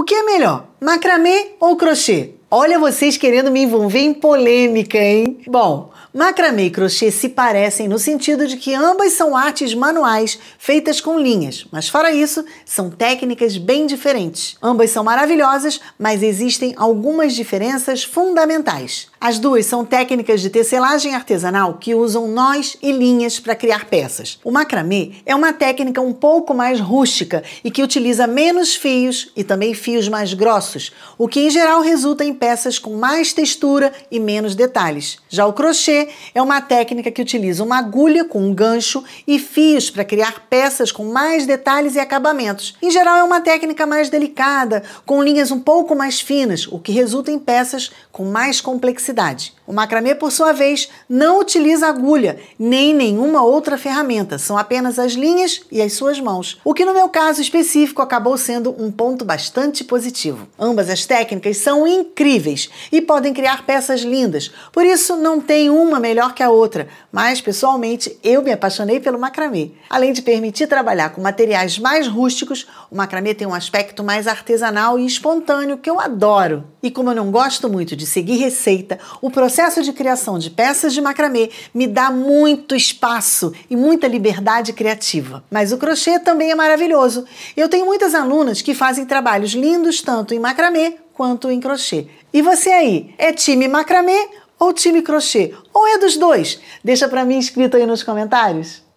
O que é melhor, macramê ou crochê? Olha vocês querendo me envolver em polêmica, hein? Bom, macramê e crochê se parecem no sentido de que ambas são artes manuais feitas com linhas, mas fora isso, são técnicas bem diferentes. Ambas são maravilhosas, mas existem algumas diferenças fundamentais. As duas são técnicas de tecelagem artesanal que usam nós e linhas para criar peças. O macramê é uma técnica um pouco mais rústica e que utiliza menos fios e também fios mais grossos, o que em geral resulta em peças com mais textura e menos detalhes. Já o crochê é uma técnica que utiliza uma agulha com um gancho e fios para criar peças com mais detalhes e acabamentos. Em geral é uma técnica mais delicada, com linhas um pouco mais finas, o que resulta em peças com mais complexidade o macramê, por sua vez, não utiliza agulha nem nenhuma outra ferramenta, são apenas as linhas e as suas mãos, o que no meu caso específico acabou sendo um ponto bastante positivo. Ambas as técnicas são incríveis e podem criar peças lindas, por isso não tem uma melhor que a outra, mas pessoalmente eu me apaixonei pelo macramê. Além de permitir trabalhar com materiais mais rústicos, o macramê tem um aspecto mais artesanal e espontâneo que eu adoro. E como eu não gosto muito de seguir receita, o processo de criação de peças de macramê me dá muito espaço e muita liberdade criativa. Mas o crochê também é maravilhoso. Eu tenho muitas alunas que fazem trabalhos lindos tanto em macramê quanto em crochê. E você aí, é time macramê ou time crochê? Ou é dos dois? Deixa para mim escrito aí nos comentários.